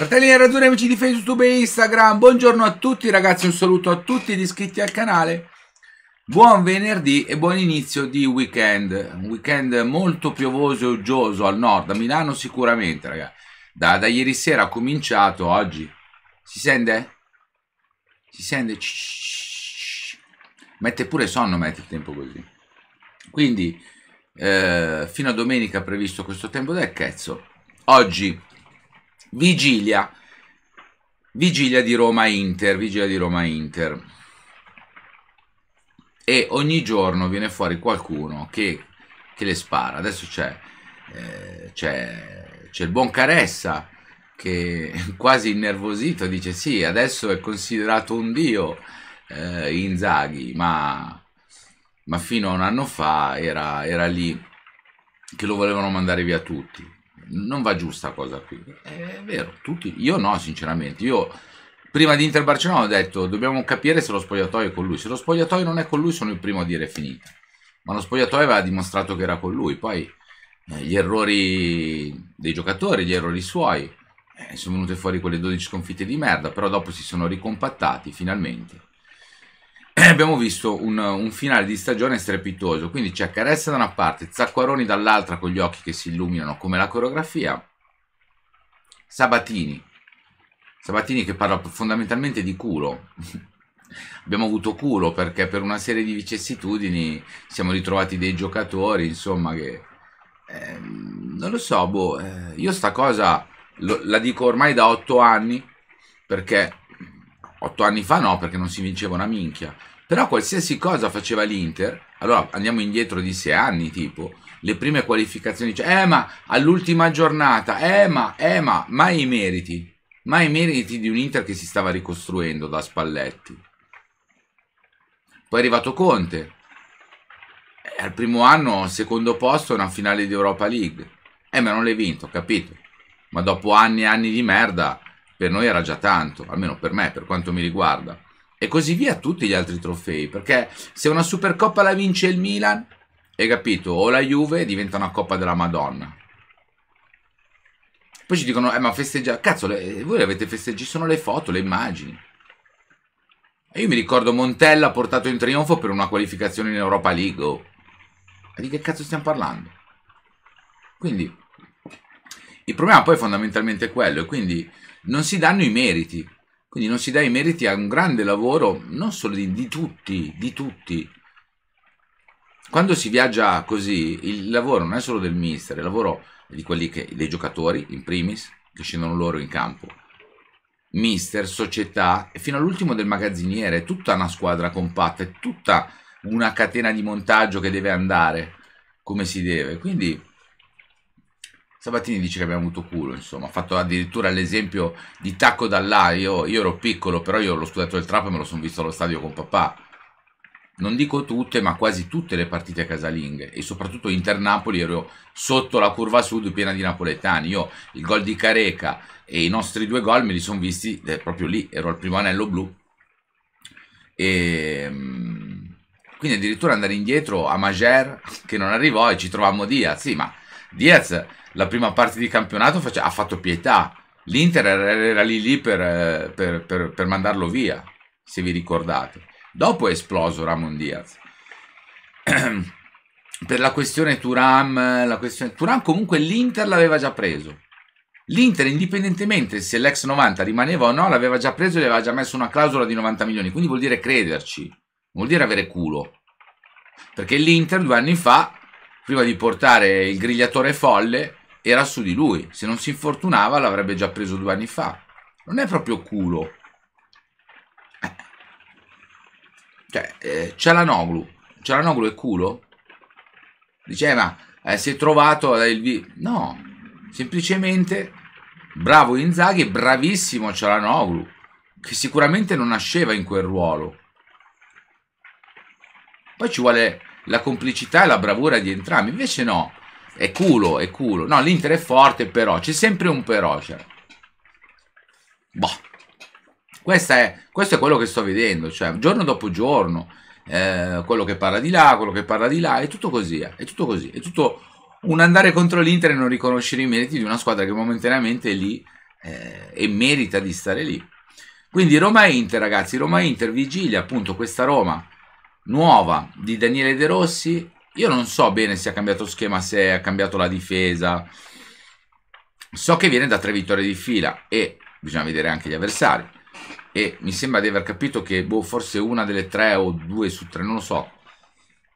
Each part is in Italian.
Fratelli e Nerazzurri, amici di Facebook e Instagram, buongiorno a tutti ragazzi, un saluto a tutti gli iscritti al canale. Buon venerdì e buon inizio di weekend. Un weekend molto piovoso e uggioso al nord, a Milano sicuramente, ragazzi. Da, da ieri sera ha cominciato, oggi. Si sente? Si sente? Mette pure sonno, mette il tempo così. Quindi, eh, fino a domenica è previsto questo tempo del chezzo. Oggi Vigilia. Vigilia di Roma Inter, vigilia di Roma Inter. E ogni giorno viene fuori qualcuno che, che le spara. Adesso c'è, eh, il buon Caressa che quasi innervosito dice sì, adesso è considerato un dio eh, Inzaghi, ma, ma, fino a un anno fa era, era lì che lo volevano mandare via tutti non va giusta cosa qui. È vero, tutti, io no sinceramente, io prima di Inter Barcellona ho detto dobbiamo capire se lo spogliatoio è con lui, se lo spogliatoio non è con lui sono il primo a dire finita, ma lo spogliatoio aveva dimostrato che era con lui, poi eh, gli errori dei giocatori, gli errori suoi, eh, sono venute fuori quelle 12 sconfitte di merda, però dopo si sono ricompattati finalmente eh, abbiamo visto un, un, finale di stagione strepitoso, quindi c'è Caressa da una parte, Zacquaroni dall'altra con gli occhi che si illuminano come la coreografia, Sabatini, Sabatini che parla fondamentalmente di culo, abbiamo avuto culo perché per una serie di vicissitudini siamo ritrovati dei giocatori, insomma, che eh, non lo so, boh, eh, io sta cosa lo, la dico ormai da otto anni perché otto anni fa no, perché non si vinceva una minchia. Però qualsiasi cosa faceva l'Inter, allora andiamo indietro di sei anni tipo, le prime qualificazioni, cioè, eh ma all'ultima giornata, eh ma, eh ma, mai i meriti, mai i meriti di un Inter che si stava ricostruendo da Spalletti. Poi è arrivato Conte, è eh, al primo anno, secondo posto, una finale di Europa League. Eh ma non l'hai vinto, capito? Ma dopo anni e anni di merda, per noi era già tanto, almeno per me, per quanto mi riguarda e così via tutti gli altri trofei, perché se una Supercoppa la vince il Milan, hai capito, o la Juve diventa una Coppa della Madonna. Poi ci dicono, eh ma festeggia... cazzo, le, eh, voi avete festeggiato, ci sono le foto, le immagini. E io mi ricordo Montella portato in trionfo per una qualificazione in Europa League. Oh. di che cazzo stiamo parlando? Quindi, il problema poi fondamentalmente è quello, e quindi non si danno i meriti. Quindi non si dà i meriti a un grande lavoro, non solo di, di tutti, di tutti. Quando si viaggia così, il lavoro non è solo del mister, il lavoro di quelli che, dei giocatori, in primis, che scendono loro in campo. Mister, società, e fino all'ultimo del magazziniere, è tutta una squadra compatta, è tutta una catena di montaggio che deve andare come si deve. Quindi Sabatini dice che abbiamo avuto culo, insomma, ha fatto addirittura l'esempio di tacco dall'A, io, ero piccolo, però io l'ho studiato il trap e me lo sono visto allo stadio con papà. Non dico tutte, ma quasi tutte le partite casalinghe, e soprattutto Inter-Napoli ero sotto la curva sud piena di napoletani, io il gol di Careca e i nostri due gol me li sono visti eh, proprio lì, ero al primo anello blu. E, ehm, quindi addirittura andare indietro a Majer, che non arrivò, e ci trovammo Diaz, sì, ma Diaz la prima parte di campionato face... ha fatto pietà. L'Inter era lì lì per, per, per, per, mandarlo via, se vi ricordate. Dopo è esploso Ramon Diaz. per la questione Turam, la questione... Turam comunque l'Inter l'aveva già preso. L'Inter, indipendentemente se l'ex 90 rimaneva o no, l'aveva già preso e gli aveva già messo una clausola di 90 milioni. Quindi vuol dire crederci, vuol dire avere culo. Perché l'Inter due anni fa prima di portare il grigliatore folle, era su di lui. Se non si infortunava l'avrebbe già preso due anni fa. Non è proprio culo. Eh. Cioè, eh, c'è la Noglu. C'è la Noglu è culo? Diceva, eh, eh, si è trovato eh, il... Vi-". No, semplicemente bravo Inzaghi, bravissimo Cialanoglu, che sicuramente non nasceva in quel ruolo. Poi ci vuole la complicità e la bravura di entrambi. Invece no, è culo, è culo. No, l'Inter è forte, però c'è sempre un però. Cioè. Boh. È, questo è quello che sto vedendo, cioè giorno dopo giorno, eh, quello che parla di là, quello che parla di là, è tutto così, eh, è tutto così, è tutto un andare contro l'Inter e non riconoscere i meriti di una squadra che momentaneamente è lì eh, e merita di stare lì. Quindi Roma-Inter, ragazzi, Roma-Inter vigilia appunto questa Roma nuova di Daniele De Rossi. Io non so bene se ha cambiato schema, se ha cambiato la difesa. So che viene da tre vittorie di fila e bisogna vedere anche gli avversari. E mi sembra di aver capito che boh, forse una delle tre o due su tre, non lo so,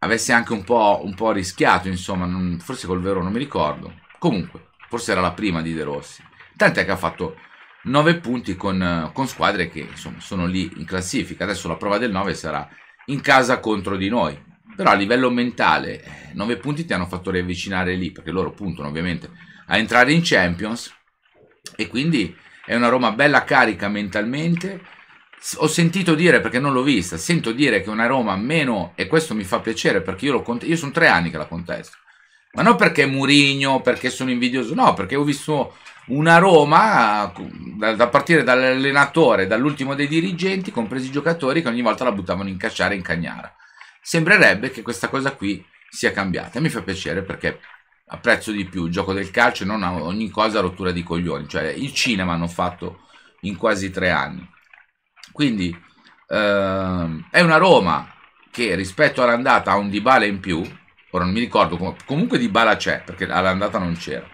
avesse anche un po', un po rischiato, insomma, non, forse col vero non mi ricordo. Comunque, forse era la prima di De Rossi. Tant'è che ha fatto 9 punti con, con squadre che insomma, sono lì in classifica. Adesso la prova del 9 sarà in casa contro di noi. Però a livello mentale, 9 eh, punti ti hanno fatto riavvicinare lì, perché loro puntano ovviamente a entrare in Champions. E quindi è una Roma bella carica mentalmente. Ho sentito dire, perché non l'ho vista, sento dire che una Roma meno, e questo mi fa piacere perché io, io sono tre anni che la contesto, ma non perché Murigno, perché sono invidioso, no, perché ho visto una Roma da, da partire dall'allenatore, dall'ultimo dei dirigenti, compresi i giocatori, che ogni volta la buttavano in cacciare in cagnara. Sembrerebbe che questa cosa qui sia cambiata. Mi fa piacere perché apprezzo di più il gioco del calcio e non ogni cosa rottura di coglioni. Cioè, il cinema hanno fatto in quasi tre anni. Quindi ehm, è una Roma che rispetto all'andata ha un Dybala in più, ora non mi ricordo, com- comunque di Bala c'è, perché all'andata non c'era.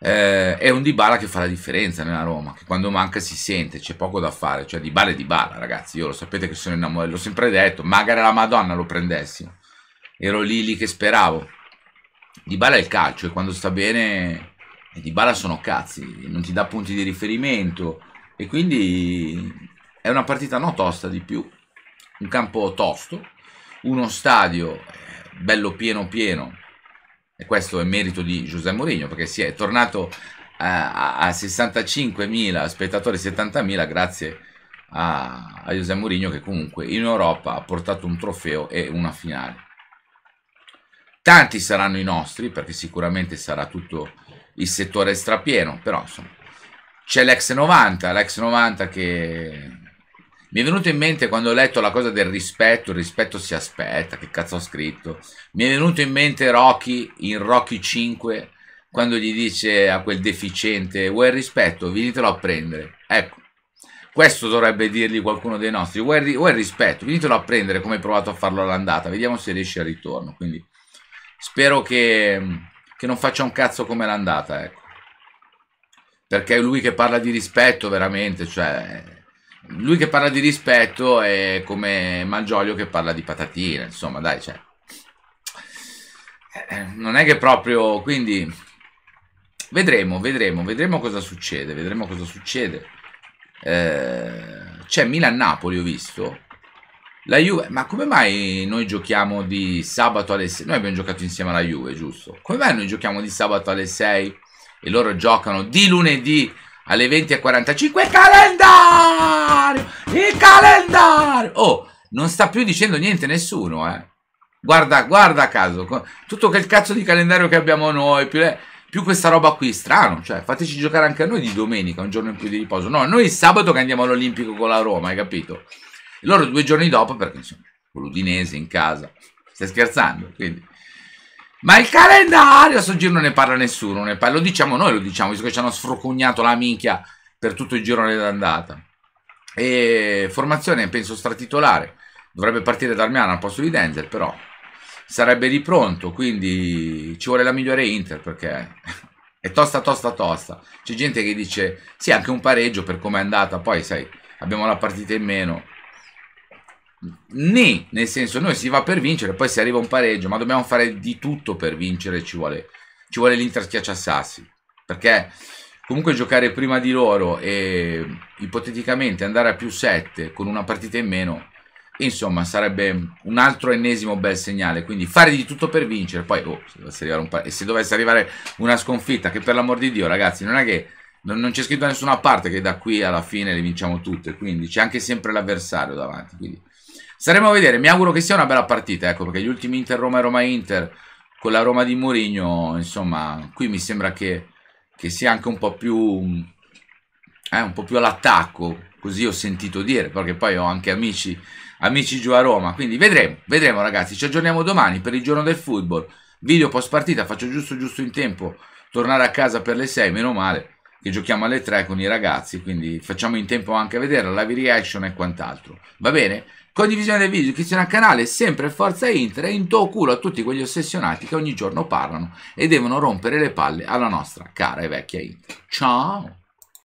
Eh, è un di Bala che fa la differenza nella Roma, che quando manca si sente, c'è poco da fare, cioè di Bala è di Bala, ragazzi, io lo sapete che sono innamorato, l'ho sempre detto, magari la Madonna lo prendessimo, ero lì lì che speravo, Di Bala è il calcio e quando sta bene di Bala sono cazzi, non ti dà punti di riferimento e quindi è una partita no tosta di più, un campo tosto, uno stadio bello pieno pieno e questo è merito di Giuseppe Mourinho perché si è tornato eh, a, a 65.000 spettatori 70.000 grazie a, a Giuseppe Mourinho che comunque in Europa ha portato un trofeo e una finale tanti saranno i nostri perché sicuramente sarà tutto il settore strapieno però insomma c'è l'ex 90 l'ex 90 che mi è venuto in mente quando ho letto la cosa del rispetto, il rispetto si aspetta, che cazzo ho scritto. Mi è venuto in mente Rocky in Rocky 5 quando gli dice a quel deficiente vuoi il rispetto, venitelo a prendere. Ecco, questo dovrebbe dirgli qualcuno dei nostri, vuoi, il rispetto, venitelo a prendere come hai provato a farlo all'andata, vediamo se riesce al ritorno. Quindi spero che, che non faccia un cazzo come l'andata, ecco. Perché è lui che parla di rispetto veramente, cioè lui che parla di rispetto è come Malgioglio che parla di patatine, insomma, dai, cioè. Eh, eh, non è che proprio, quindi vedremo, vedremo, vedremo cosa succede, vedremo cosa succede. Eh, c'è Milan-Napoli, ho visto. La Juve, ma come mai noi giochiamo di sabato alle 6? Noi abbiamo giocato insieme alla Juve, giusto? Come mai noi giochiamo di sabato alle 6 e loro giocano di lunedì alle 20.45 calendario! Il calendario! Oh, non sta più dicendo niente nessuno, eh. Guarda, guarda a caso, tutto quel cazzo di calendario che abbiamo noi, più, le, più questa roba qui, strano, cioè fateci giocare anche a noi di domenica, un giorno in più di riposo. No, noi sabato che andiamo all'Olimpico con la Roma, hai capito? E loro due giorni dopo, perché insomma, con l'Udinese in casa, stai scherzando, quindi... Ma il calendario a sto giro non ne parla nessuno, ne parla, lo diciamo noi, lo diciamo, visto che ci hanno sfrocugnato la minchia per tutto il girone d'andata. E formazione, penso, stratitolare. Dovrebbe partire Darmiano al posto di Denzel, però sarebbe di pronto, quindi ci vuole la migliore Inter, perché è tosta, tosta, tosta. C'è gente che dice, sì, anche un pareggio per come è andata, poi sai, abbiamo la partita in meno, né nel senso noi si va per vincere, poi si arriva un pareggio, ma dobbiamo fare di tutto per vincere, ci vuole, ci vuole l'Inter schiacciassassi, perché comunque giocare prima di loro e ipoteticamente andare a più 7 con una partita in meno, insomma sarebbe un altro ennesimo bel segnale, quindi fare di tutto per vincere, poi oh, se dovesse arrivare, un se dovesse arrivare una sconfitta, che per l'amor di Dio ragazzi non è che non, c'è scritto da nessuna parte che da qui alla fine le vinciamo tutte, quindi c'è anche sempre l'avversario davanti. Quindi Saremo a vedere, mi auguro che sia una bella partita, ecco, perché gli ultimi Inter Roma e Roma Inter con la Roma di Mourinho, insomma, qui mi sembra che, che sia anche un po' più eh, un po' più all'attacco, così ho sentito dire, perché poi ho anche amici, amici giù a Roma, quindi vedremo, vedremo ragazzi, ci aggiorniamo domani per il giorno del football, video post partita, faccio giusto giusto in tempo, tornare a casa per le 6, meno male che giochiamo alle 3 con i ragazzi, quindi facciamo in tempo anche a vedere la live reaction e quant'altro, va bene? Condivisione dei video, iscrizione al canale, sempre Forza Inter e in tuo culo a tutti quegli ossessionati che ogni giorno parlano e devono rompere le palle alla nostra cara e vecchia Inter. Ciao!